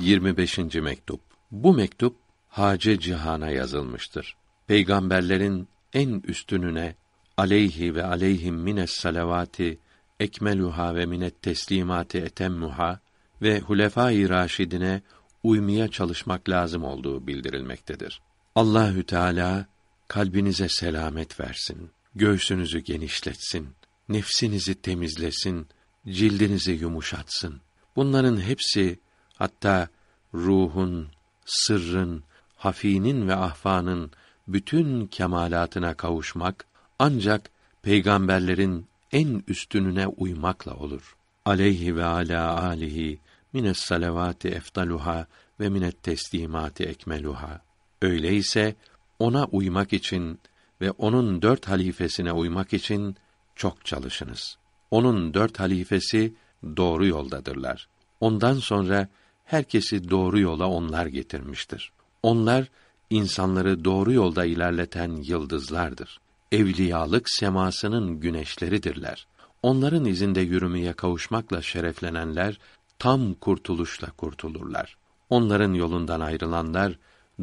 25. mektup. Bu mektup Hace Cihan'a yazılmıştır. Peygamberlerin en üstününe aleyhi ve aleyhim mines salavati ekmeluha ve minet teslimati etemmuha ve hulefâ-i raşidine uymaya çalışmak lazım olduğu bildirilmektedir. Allahü Teala kalbinize selamet versin, göğsünüzü genişletsin, nefsinizi temizlesin, cildinizi yumuşatsın. Bunların hepsi Hatta ruhun, sırrın, hafinin ve ahfanın bütün kemalatına kavuşmak ancak peygamberlerin en üstününe uymakla olur. Aleyhi ve ala alihi mines salavati eftaluha ve minet teslimati ekmeluha. Öyleyse ona uymak için ve onun dört halifesine uymak için çok çalışınız. Onun dört halifesi doğru yoldadırlar. Ondan sonra herkesi doğru yola onlar getirmiştir. Onlar insanları doğru yolda ilerleten yıldızlardır. Evliyalık semasının güneşleridirler. Onların izinde yürümeye kavuşmakla şereflenenler tam kurtuluşla kurtulurlar. Onların yolundan ayrılanlar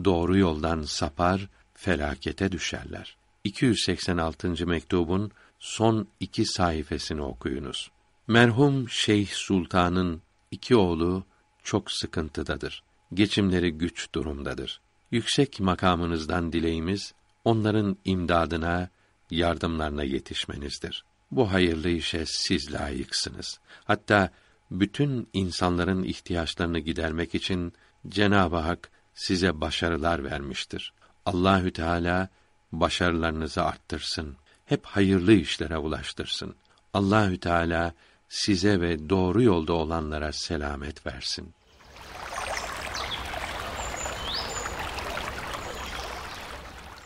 doğru yoldan sapar, felakete düşerler. 286. mektubun son iki sayfasını okuyunuz. Merhum Şeyh Sultan'ın iki oğlu çok sıkıntıdadır. Geçimleri güç durumdadır. Yüksek makamınızdan dileğimiz onların imdadına, yardımlarına yetişmenizdir. Bu hayırlı işe siz layıksınız. Hatta bütün insanların ihtiyaçlarını gidermek için Cenab-ı Hak size başarılar vermiştir. Allahü Teala başarılarınızı arttırsın. Hep hayırlı işlere ulaştırsın. Allahü Teala size ve doğru yolda olanlara selamet versin.